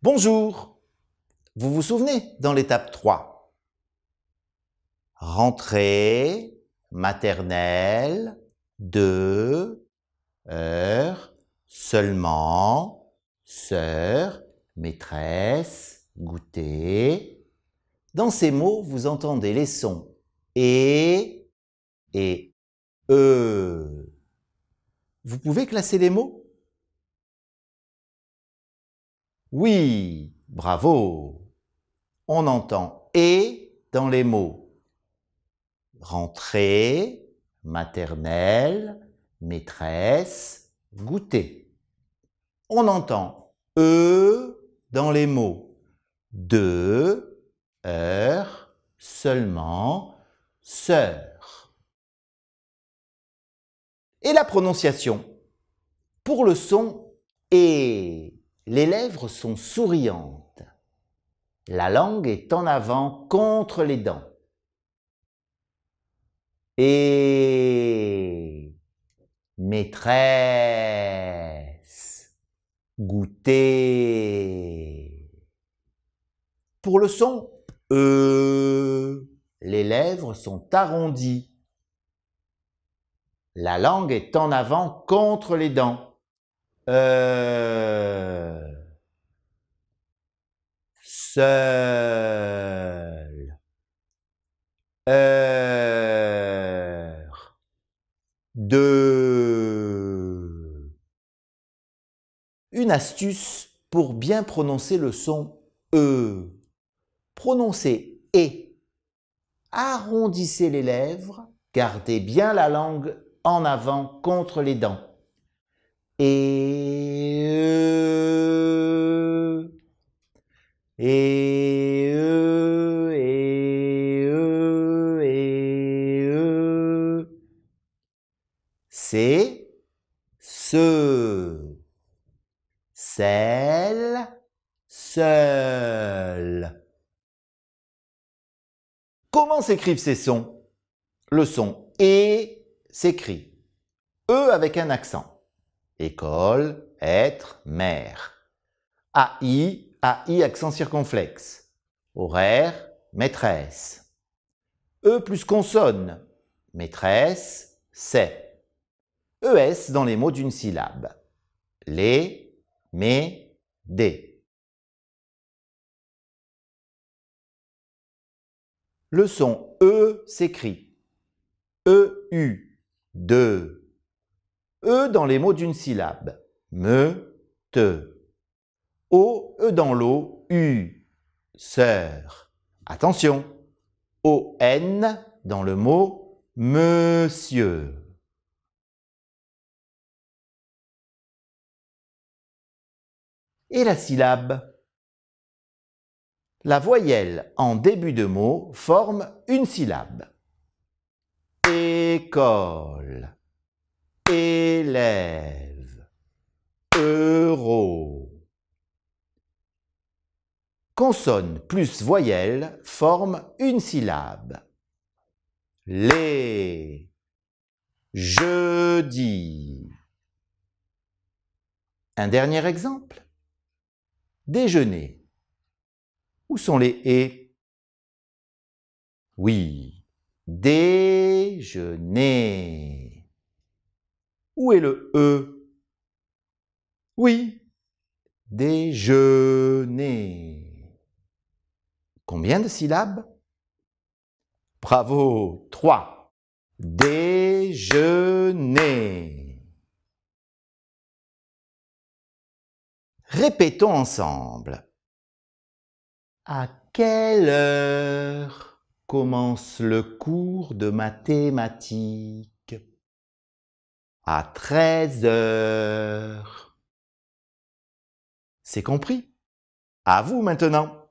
Bonjour Vous vous souvenez dans l'étape 3 Rentrée, maternelle, deux, heures seulement, sœur, maîtresse, goûter. Dans ces mots, vous entendez les sons et, et, e. Vous pouvez classer les mots Oui, bravo. On entend e dans les mots. Rentrée, maternelle, maîtresse, goûter. On entend e dans les mots. Deux, heure, seulement, sœur. Et la prononciation pour le son et les lèvres sont souriantes. La langue est en avant contre les dents. Et maîtresse, goûter. Pour le son E, les lèvres sont arrondies. La langue est en avant contre les dents. Euh... Seul. Heure. Une astuce pour bien prononcer le son E. Prononcez E arrondissez les lèvres, gardez bien la langue en avant contre les dents. Et euh, euh, euh, C'est ce celle seul Comment s'écrivent ces sons Le son E s'écrit E avec un accent. École, être, mère. AI, AI accent circonflexe. Horaire, maîtresse. E plus consonne, maîtresse, c'est. ES dans les mots d'une syllabe. Les, mais, des. le son E s'écrit e u de. E dans les mots d'une syllabe, me, te. O, E dans l'eau, U, sœur. Attention, O, N dans le mot monsieur. Et la syllabe la voyelle en début de mot forme une syllabe. École, élève, euro. Consonne plus voyelle forme une syllabe. Les, jeudi. Un dernier exemple. Déjeuner. Où sont les et Oui, déjeuner. Où est le e Oui, déjeuner. Combien de syllabes Bravo, trois !« Déjeuner. Répétons ensemble. À quelle heure commence le cours de mathématiques À 13 heures. C'est compris. À vous maintenant.